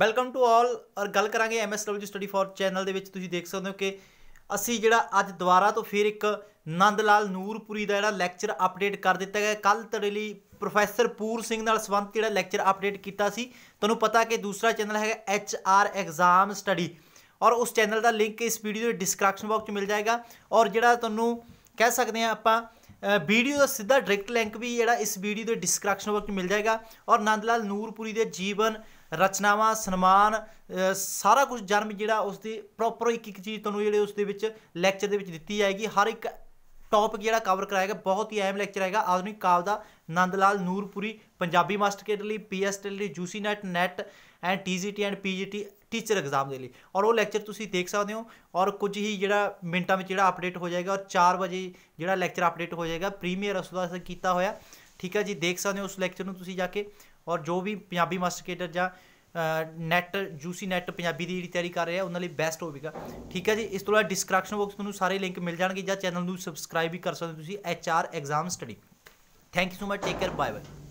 welcome to all ਔਰ ਗੱਲ ਕਰਾਂਗੇ ਐਮਐਸਡਬਲਯੂ ਸਟੱਡੀ ਫਾਰ ਚੈਨਲ ਦੇ ਵਿੱਚ ਤੁਸੀਂ ਦੇਖ ਸਕਦੇ ਹੋ ਕਿ ਅਸੀਂ ਜਿਹੜਾ ਅੱਜ ਦੁਬਾਰਾ ਤੋਂ ਫਿਰ ਇੱਕ ਨੰਦ ਲਾਲ ਨੂਰਪੁਰੀ ਦਾ ਜਿਹੜਾ ਲੈਕਚਰ ਅਪਡੇਟ ਕਰ ਦਿੱਤਾ ਗਿਆ ਕੱਲ ਤੜੇ ਲਈ ਪ੍ਰੋਫੈਸਰ ਪੂਰ ਸਿੰਘ ਨਾਲ ਸੰਬੰਧ ਜਿਹੜਾ ਲੈਕਚਰ ਅਪਡੇਟ ਕੀਤਾ ਸੀ ਤੁਹਾਨੂੰ ਪਤਾ ਕਿ ਦੂਸਰਾ ਚੈਨਲ ਹੈਗਾ ਐਚ ਆਰ ਐਗਜ਼ਾਮ ਸਟੱਡੀ ਔਰ ਉਸ ਚੈਨਲ ਦਾ ਲਿੰਕ ਇਸ ਵੀਡੀਓ ਦੇ ਡਿਸਕ੍ਰਿਪਸ਼ਨ ਬਾਕਸ 'ਚ ਮਿਲ ਜਾਏਗਾ ਔਰ ਜਿਹੜਾ ਤੁਹਾਨੂੰ ਕਹਿ ਸਕਦੇ ਆ ਆਪਾਂ ਵੀਡੀਓ ਦਾ ਸਿੱਧਾ ਡਾਇਰੈਕਟ ਲਿੰਕ ਵੀ ਜਿਹੜਾ ਇਸ ਵੀਡੀਓ ਦੇ ਡਿਸਕ੍ਰਿਪਸ਼ਨ ਵਿੱਚ ਮਿਲ ਜਾਏਗਾ ਔਰ ਨੰਦ ਲਾਲ ਨੂਰਪੁਰੀ ਦੇ ਜੀਵਨ ਰਚਨਾਵਾਂ ਸਨਮਾਨ ਸਾਰਾ ਕੁਝ ਜਨਮ ਜਿਹੜਾ ਉਸ ਦੀ ਪ੍ਰੋਪਰ ਇੱਕ ਇੱਕ ਚੀਜ਼ ਤੁਹਾਨੂੰ ਜਿਹੜੇ ਉਸ ਦੇ ਵਿੱਚ ਲੈਕਚਰ ਦੇ ਵਿੱਚ ਦਿੱਤੀ ਜਾਏਗੀ ਹਰ ਇੱਕ ਟੌਪਿਕ ਜਿਹੜਾ ਕਵਰ ਕਰਾਏਗਾ ਬਹੁਤ ਹੀ ਅਹਿਮ ਲੈਕਚਰ ਆਏਗਾ ਆਧੁਨਿਕ ਕਾਲ ਦਾ ਨੰਦ ਲਾਲ ਨੂਰਪੁਰੀ ਪੰਜਾਬੀ ਮਾਸਟਰ ਕੇਡਰ ਲਈ ਪੀਐਸਟੀਐਲ ਲਈ UGC NET NET and TGT and PGT teacher exam ਦੇ ਲਈ ਔਰ ਉਹ ਲੈਕਚਰ ਤੁਸੀਂ ਦੇਖ ਸਕਦੇ ਹੋ ਔਰ ਕੁਝ ਹੀ ਜਿਹੜਾ ਮਿੰਟਾਂ ਵਿੱਚ ਜਿਹੜਾ ਅਪਡੇਟ ਹੋ ਜਾਏਗਾ ਔਰ 4 ਵਜੇ ਜਿਹੜਾ ਲੈਕਚਰ ਅਪਡੇਟ ਹੋ ਜਾਏਗਾ ਪ੍ਰੀਮੀਅਰ ਉਸ ਦਾ ਕੀਤਾ ਹੋਇਆ ਠੀਕ ਹੈ ਜੀ ਦੇਖ ਸਕਦੇ ਹੋ ਉਸ ਲੈਕਚਰ ਨੂੰ ਤੁਸੀਂ ਜਾ ਕੇ ਔਰ ਜੋ ਵੀ ਪੰਜਾਬੀ ਮਾਸਟਰ ਕੇਡਰ ਜਾਂ ਨੈਟ ਜੂਸੀ ਨੈਟ ਪੰਜਾਬੀ ਦੀ ਜਿਹੜੀ ਤਿਆਰੀ ਕਰ ਰਹੇ ਆ ਉਹਨਾਂ ਲਈ ਬੈਸਟ ਹੋਵੇਗਾ ਠੀਕ ਹੈ ਜੀ ਇਸ ਤੋਂ ਬਾਅਦ ਡਿਸਕ੍ਰਿਪਸ਼ਨ ਬਾਕਸ ਤੁਹਾਨੂੰ ਸਾਰੇ ਲਿੰਕ ਮਿਲ ਜਾਣਗੇ ਜਾਂ ਚੈਨਲ ਨੂੰ ਸਬਸਕ੍ਰਾਈਬ ਵੀ ਕਰ ਸਕਦੇ ਤੁਸੀਂ H R exam study thank you so much take care bye bye